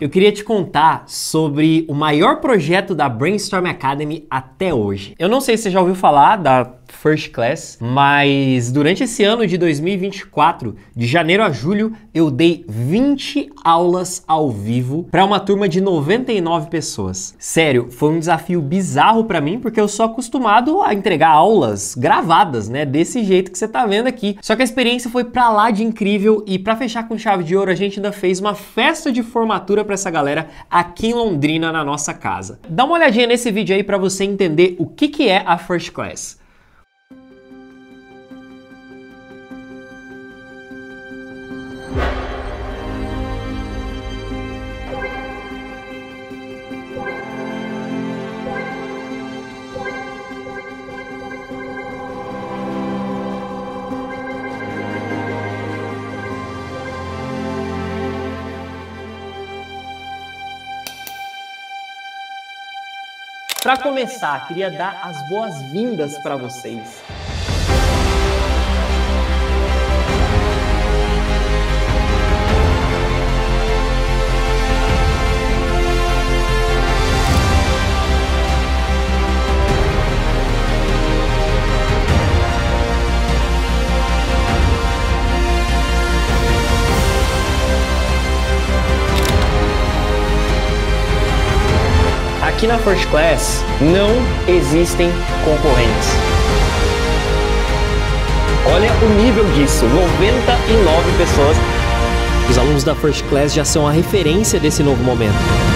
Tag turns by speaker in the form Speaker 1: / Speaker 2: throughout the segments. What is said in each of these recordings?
Speaker 1: Eu queria te contar sobre o maior projeto da Brainstorm Academy até hoje. Eu não sei se você já ouviu falar da First Class, mas durante esse ano de 2024, de janeiro a julho, eu dei 20 aulas ao vivo para uma turma de 99 pessoas. Sério, foi um desafio bizarro para mim porque eu sou acostumado a entregar aulas gravadas, né, desse jeito que você tá vendo aqui. Só que a experiência foi para lá de incrível e para fechar com chave de ouro, a gente ainda fez uma festa de formatura para essa galera aqui em Londrina na nossa casa. Dá uma olhadinha nesse vídeo aí para você entender o que que é a First Class. Para começar, queria dar as boas-vindas para vocês. na First Class não existem concorrentes. Olha o nível disso, 99 pessoas. Os alunos da First Class já são a referência desse novo momento.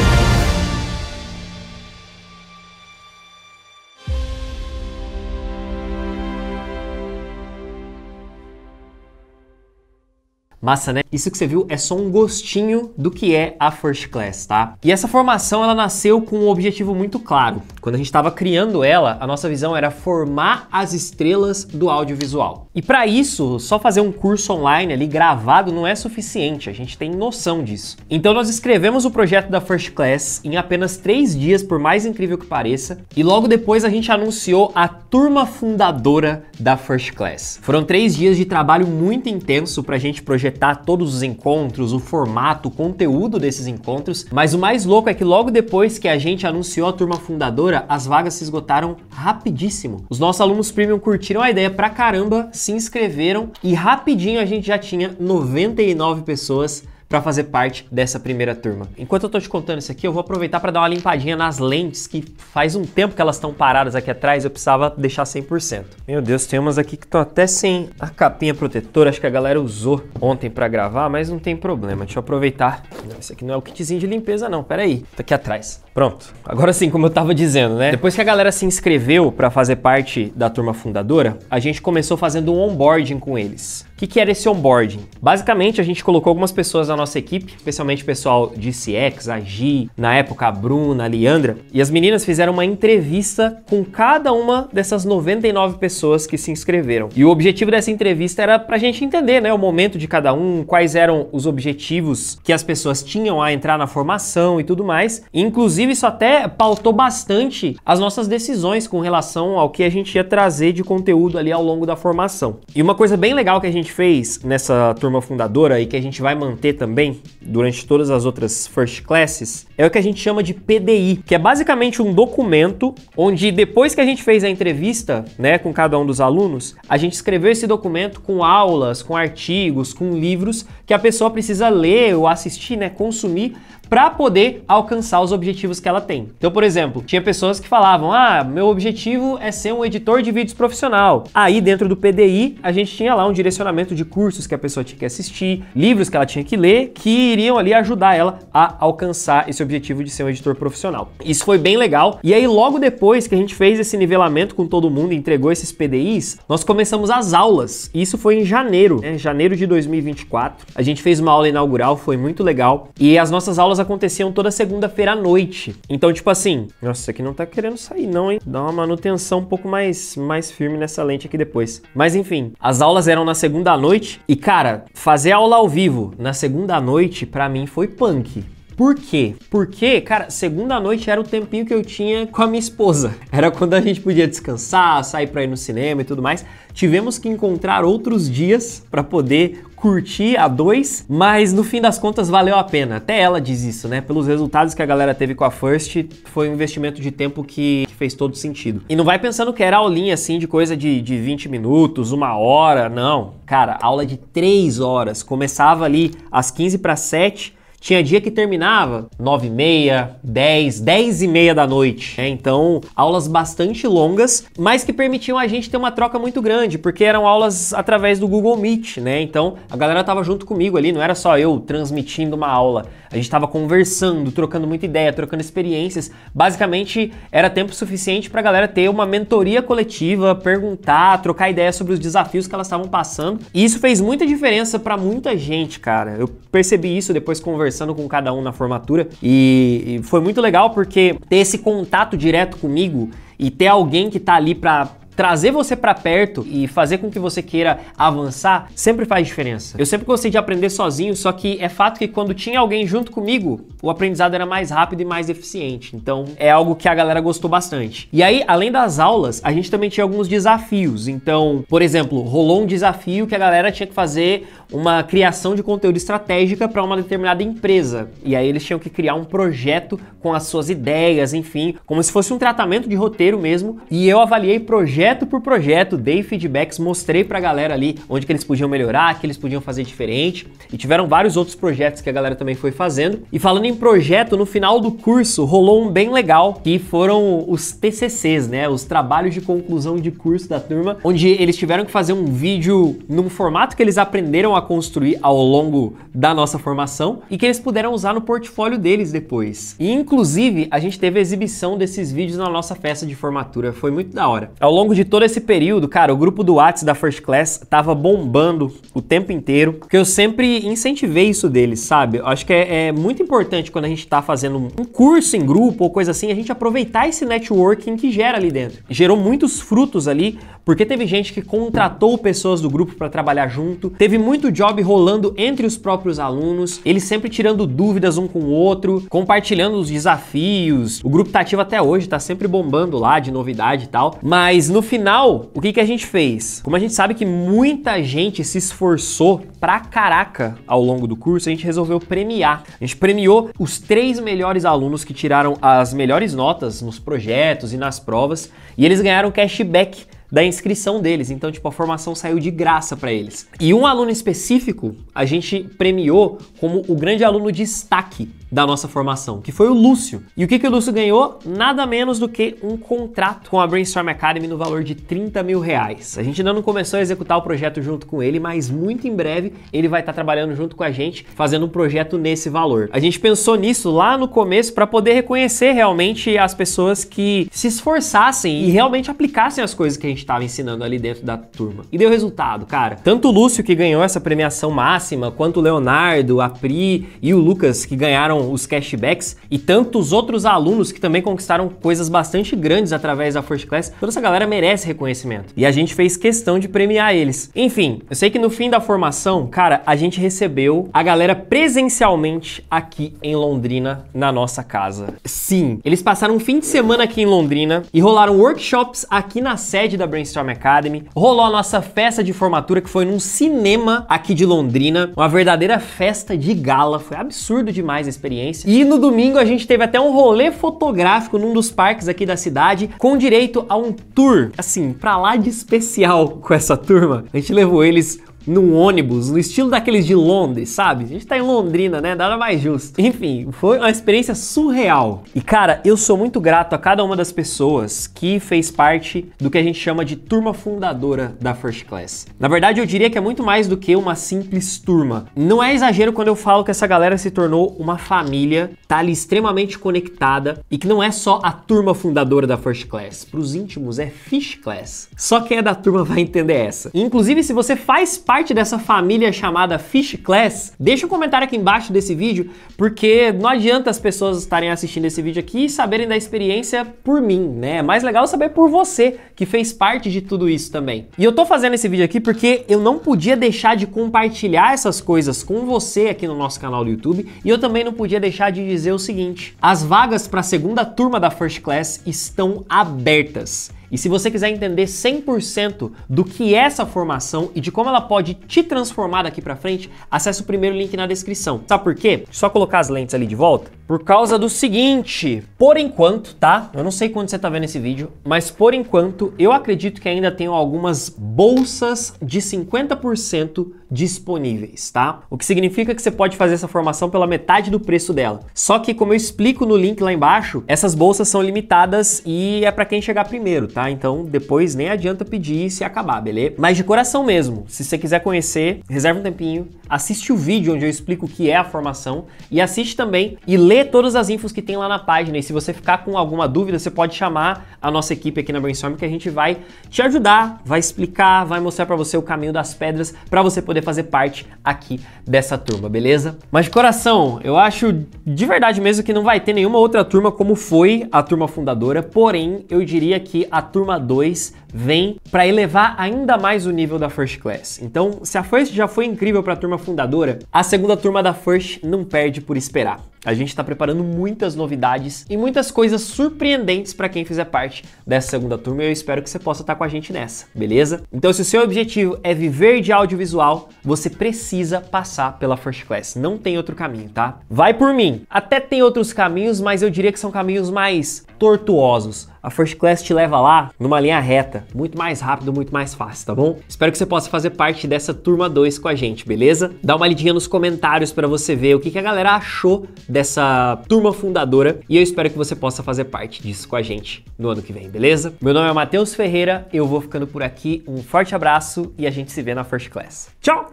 Speaker 1: Massa, né? Isso que você viu é só um gostinho do que é a First Class, tá? E essa formação, ela nasceu com um objetivo muito claro. Quando a gente estava criando ela, a nossa visão era formar as estrelas do audiovisual. E para isso, só fazer um curso online ali gravado não é suficiente, a gente tem noção disso. Então nós escrevemos o projeto da First Class em apenas três dias, por mais incrível que pareça, e logo depois a gente anunciou a turma fundadora da First Class. Foram três dias de trabalho muito intenso para a gente projetar projetar todos os encontros, o formato, o conteúdo desses encontros, mas o mais louco é que logo depois que a gente anunciou a turma fundadora, as vagas se esgotaram rapidíssimo. Os nossos alunos premium curtiram a ideia pra caramba, se inscreveram e rapidinho a gente já tinha 99 pessoas para fazer parte dessa primeira turma. Enquanto eu estou te contando isso aqui, eu vou aproveitar para dar uma limpadinha nas lentes que faz um tempo que elas estão paradas aqui atrás, eu precisava deixar 100%. Meu Deus, tem umas aqui que estão até sem a capinha protetora, acho que a galera usou ontem para gravar, mas não tem problema. Deixa eu aproveitar. Não, esse aqui não é o kitzinho de limpeza não, pera aí. Tá aqui atrás. Pronto. Agora sim, como eu estava dizendo, né? Depois que a galera se inscreveu para fazer parte da turma fundadora, a gente começou fazendo um onboarding com eles. O que, que era esse onboarding? Basicamente, a gente colocou algumas pessoas na nossa equipe, especialmente o pessoal de CX, a Gi, na época a Bruna, a Leandra, e as meninas fizeram uma entrevista com cada uma dessas 99 pessoas que se inscreveram. E o objetivo dessa entrevista era pra gente entender, né, o momento de cada um, quais eram os objetivos que as pessoas tinham a entrar na formação e tudo mais. E, inclusive, isso até pautou bastante as nossas decisões com relação ao que a gente ia trazer de conteúdo ali ao longo da formação. E uma coisa bem legal que a gente fez nessa turma fundadora e que a gente vai manter também também, durante todas as outras first classes, é o que a gente chama de PDI, que é basicamente um documento onde depois que a gente fez a entrevista, né, com cada um dos alunos, a gente escreveu esse documento com aulas, com artigos, com livros que a pessoa precisa ler ou assistir, né, consumir para poder alcançar os objetivos que ela tem. Então, por exemplo, tinha pessoas que falavam: "Ah, meu objetivo é ser um editor de vídeos profissional". Aí dentro do PDI, a gente tinha lá um direcionamento de cursos que a pessoa tinha que assistir, livros que ela tinha que ler, que iriam ali ajudar ela a alcançar esse objetivo de ser um editor profissional. Isso foi bem legal. E aí logo depois que a gente fez esse nivelamento com todo mundo, entregou esses PDIs, nós começamos as aulas. Isso foi em janeiro, né? Janeiro de 2024. A gente fez uma aula inaugural, foi muito legal. E as nossas aulas aconteciam toda segunda-feira à noite. Então, tipo assim, nossa, isso aqui não tá querendo sair não, hein? Dá uma manutenção um pouco mais, mais firme nessa lente aqui depois. Mas enfim, as aulas eram na segunda à noite e, cara, fazer aula ao vivo na segunda à noite, para mim, foi punk. Por quê? Porque, cara, segunda noite era o tempinho que eu tinha com a minha esposa. Era quando a gente podia descansar, sair para ir no cinema e tudo mais. Tivemos que encontrar outros dias para poder curtir a dois, mas no fim das contas valeu a pena. Até ela diz isso, né? Pelos resultados que a galera teve com a First, foi um investimento de tempo que, que fez todo sentido. E não vai pensando que era aulinha assim de coisa de, de 20 minutos, uma hora, não. Cara, aula de três horas. Começava ali às 15 para 7 tinha dia que terminava 9 e meia, 10, 10 e meia da noite. Né? Então, aulas bastante longas, mas que permitiam a gente ter uma troca muito grande, porque eram aulas através do Google Meet, né? Então, a galera tava junto comigo ali, não era só eu transmitindo uma aula. A gente tava conversando, trocando muita ideia, trocando experiências. Basicamente, era tempo suficiente para a galera ter uma mentoria coletiva, perguntar, trocar ideia sobre os desafios que elas estavam passando. E isso fez muita diferença para muita gente, cara. Eu percebi isso depois conversando conversando com cada um na formatura e, e foi muito legal porque ter esse contato direto comigo e ter alguém que tá ali para trazer você para perto e fazer com que você queira avançar sempre faz diferença. Eu sempre gostei de aprender sozinho, só que é fato que quando tinha alguém junto comigo, o aprendizado era mais rápido e mais eficiente. Então é algo que a galera gostou bastante. E aí, além das aulas, a gente também tinha alguns desafios. Então, por exemplo, rolou um desafio que a galera tinha que fazer uma criação de conteúdo estratégica para uma determinada empresa. E aí eles tinham que criar um projeto com as suas ideias, enfim, como se fosse um tratamento de roteiro mesmo. E eu avaliei projetos projeto por projeto, dei feedbacks, mostrei pra galera ali onde que eles podiam melhorar, que eles podiam fazer diferente. E tiveram vários outros projetos que a galera também foi fazendo. E falando em projeto, no final do curso rolou um bem legal, que foram os TCCs, né? Os trabalhos de conclusão de curso da turma, onde eles tiveram que fazer um vídeo num formato que eles aprenderam a construir ao longo da nossa formação e que eles puderam usar no portfólio deles depois. E inclusive, a gente teve a exibição desses vídeos na nossa festa de formatura, foi muito da hora. Ao longo longo de todo esse período, cara, o grupo do Whats da First Class tava bombando o tempo inteiro, porque eu sempre incentivei isso deles, sabe? Eu acho que é, é, muito importante quando a gente tá fazendo um curso em grupo ou coisa assim, a gente aproveitar esse networking que gera ali dentro. Gerou muitos frutos ali, porque teve gente que contratou pessoas do grupo para trabalhar junto, teve muito job rolando entre os próprios alunos, eles sempre tirando dúvidas um com o outro, compartilhando os desafios. O grupo tá ativo até hoje, tá sempre bombando lá de novidade e tal, mas no no final, o que, que a gente fez? Como a gente sabe que muita gente se esforçou pra caraca ao longo do curso, a gente resolveu premiar. A gente premiou os três melhores alunos que tiraram as melhores notas nos projetos e nas provas, e eles ganharam cashback da inscrição deles. Então, tipo, a formação saiu de graça para eles. E um aluno específico a gente premiou como o grande aluno destaque da nossa formação, que foi o Lúcio. E o que, que o Lúcio ganhou? Nada menos do que um contrato com a Brainstorm Academy no valor de 30 mil reais. A gente ainda não começou a executar o projeto junto com ele, mas muito em breve ele vai estar tá trabalhando junto com a gente, fazendo um projeto nesse valor. A gente pensou nisso lá no começo para poder reconhecer realmente as pessoas que se esforçassem e realmente aplicassem as coisas que a gente estava ensinando ali dentro da turma. E deu resultado, cara. Tanto o Lúcio, que ganhou essa premiação máxima, quanto o Leonardo, a Pri e o Lucas, que ganharam os cashbacks, e tantos outros alunos que também conquistaram coisas bastante grandes através da First Class, toda essa galera merece reconhecimento. E a gente fez questão de premiar eles. Enfim, eu sei que no fim da formação, cara, a gente recebeu a galera presencialmente aqui em Londrina, na nossa casa. Sim, eles passaram um fim de semana aqui em Londrina e rolaram workshops aqui na sede da Brainstorm Academy. Rolou a nossa festa de formatura que foi num cinema aqui de Londrina, uma verdadeira festa de gala, foi absurdo demais a experiência. E no domingo a gente teve até um rolê fotográfico num dos parques aqui da cidade, com direito a um tour, assim, pra lá de especial com essa turma. A gente levou eles num ônibus, no estilo daqueles de Londres, sabe? A gente tá em Londrina, né? Nada mais justo. Enfim, foi uma experiência surreal. E cara, eu sou muito grato a cada uma das pessoas que fez parte do que a gente chama de turma fundadora da First Class. Na verdade, eu diria que é muito mais do que uma simples turma. Não é exagero quando eu falo que essa galera se tornou uma família, tá ali extremamente conectada e que não é só a turma fundadora da First Class. Para os íntimos é Fish Class. Só quem é da turma vai entender essa. Inclusive, se você faz parte parte dessa família chamada Fish Class? Deixa um comentário aqui embaixo desse vídeo, porque não adianta as pessoas estarem assistindo esse vídeo aqui e saberem da experiência por mim, né? É mais legal saber por você, que fez parte de tudo isso também. E eu tô fazendo esse vídeo aqui porque eu não podia deixar de compartilhar essas coisas com você aqui no nosso canal do YouTube, e eu também não podia deixar de dizer o seguinte: as vagas para a segunda turma da First Class estão abertas. E se você quiser entender 100% do que é essa formação e de como ela pode te transformar daqui para frente, acesse o primeiro link na descrição. Sabe por quê? Só colocar as lentes ali de volta por causa do seguinte, por enquanto, tá? Eu não sei quando você tá vendo esse vídeo, mas por enquanto eu acredito que ainda tenho algumas bolsas de 50% disponíveis, tá? O que significa que você pode fazer essa formação pela metade do preço dela. Só que como eu explico no link lá embaixo, essas bolsas são limitadas e é para quem chegar primeiro, tá? Então depois nem adianta pedir se acabar, beleza? Mas de coração mesmo, se você quiser conhecer, reserva um tempinho, assiste o vídeo onde eu explico o que é a formação e assiste também e lê lê todas as infos que tem lá na página e se você ficar com alguma dúvida, você pode chamar a nossa equipe aqui na Brainstorm que a gente vai te ajudar, vai explicar, vai mostrar para você o caminho das pedras para você poder fazer parte aqui dessa turma, beleza? Mas de coração, eu acho de verdade mesmo que não vai ter nenhuma outra turma como foi a turma fundadora, porém, eu diria que a turma 2 vem para elevar ainda mais o nível da First Class. Então, se a First já foi incrível para a turma fundadora, a segunda turma da First não perde por esperar. A gente está preparando muitas novidades e muitas coisas surpreendentes para quem fizer parte dessa segunda turma e eu espero que você possa estar tá com a gente nessa, beleza? Então, se o seu objetivo é viver de audiovisual, você precisa passar pela First Class. Não tem outro caminho, tá? Vai por mim. Até tem outros caminhos, mas eu diria que são caminhos mais tortuosos a First Class te leva lá numa linha reta, muito mais rápido, muito mais fácil, tá bom? Espero que você possa fazer parte dessa turma 2 com a gente, beleza? Dá uma lidinha nos comentários para você ver o que, que a galera achou dessa turma fundadora e eu espero que você possa fazer parte disso com a gente no ano que vem, beleza? Meu nome é Matheus Ferreira, eu vou ficando por aqui, um forte abraço e a gente se vê na First Class. Tchau!